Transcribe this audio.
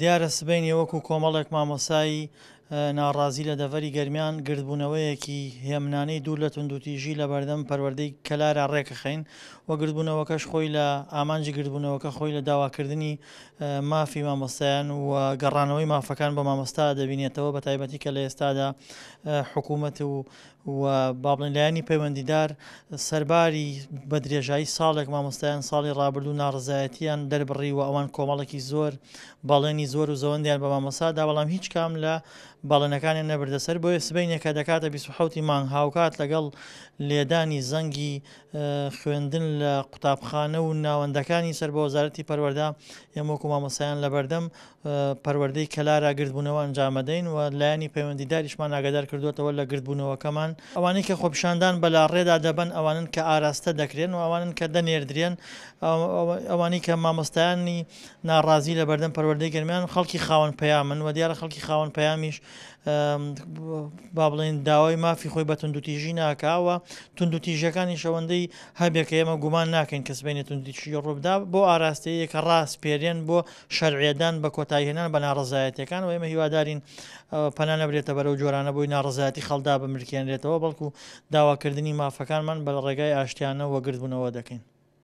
دیارە سبینێ وەکو کۆمەڵێک مامۆسایی ناڕازی لە دەڤری گەرمیان گردبوونەوەیەکی هێمنانەی دوور لە تونندوتیژی لە بەردەم پەروەردەی کەلارە ڕێکەخین وە گردبوونەوەکەش خۆی لە ئامانجی گردبوونەوەکە خۆی لە داواکردنی مافی مامۆستایان و گەڕانەوەی مافەکان بە مامۆستا دەبینێتەوە بە تایبەتی کە لە ئێستادا حکوومەت و و بابلینلایانی پەیوەندیدار سەرباری بە درێژایی ساڵێک مامۆستایان ساڵی ڕابردوو ناڕزایەتیان دەربڕی و ئەوان کۆمەڵێکی زۆر باڵێنی زۆر و زەوەندیان بە مامەسادا بەڵام هیچ کام لە باڵێنەکانیان نەبردەسەر بۆیە سبینێکە دەکاتە 26 مانگ هاوکات لەگەڵ لێدانی زەنگی خوێندن لە قوتابخانە و ناوەندەکانی سەر بە وەزارەتی پەروەەردا ئێمەکو مامەسایان لە بەردەم پەروەەردەی کەلارا گردبوونەوە ئەنجامەدەین و لایانی پەیوەندیداریشمان ئاگدار کردوێتەوە لە گردبوونەوەکەمان ئەوانەی کە خۆپشاندان بەلاڕێدا دەبن ئەوانن کە ئاراستە دەکرێن و ئەوانن کە دەنێردرێن ئەوانی کە مامۆستایانی ناڕازی لە بەردەم پەروەەردەی گەرمیان خەڵکی خاون پەیامن و دیارە خەڵکی خاون پەیامیش با بڵێن داوای مافی خۆی بە تونندوتیژی ناکاوە تونندوتیژەکانی شەوەندەی هەبێکە ئێمە گومان ناکەین کەس بێنێت تونندیشی ڕوودا بۆ ئاراستەیە کە ڕاست پێرێن بۆ شەرعێدان بە کۆتایهێنان بە ناڕزایەتەکان و ئێمە هیوادارین پەنا نەبرێتە بەرەو جۆرانە بۆی ناڕزایەتی خەڵدا بمرکێنرێتەوە بەڵکو داواکردنی مافەکانمان بە ڕێگای ئاشتیانە وەگرتبوونەوە دەکەین.